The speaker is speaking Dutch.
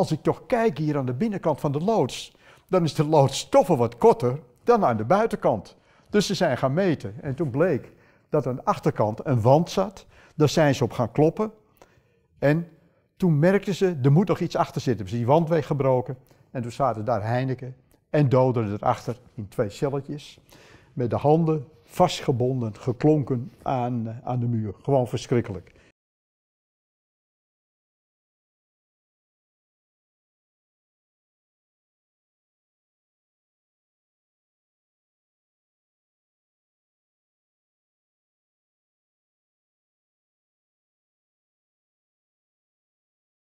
als ik toch kijk hier aan de binnenkant van de loods, dan is de loods toch wel wat korter dan aan de buitenkant. Dus ze zijn gaan meten. En toen bleek dat aan de achterkant een wand zat. Daar zijn ze op gaan kloppen. En toen merkten ze, er moet nog iets achter zitten. Ze die wand weggebroken. En toen zaten daar Heineken en doden erachter in twee celletjes. Met de handen vastgebonden, geklonken aan, eh, aan de muur. Gewoon verschrikkelijk.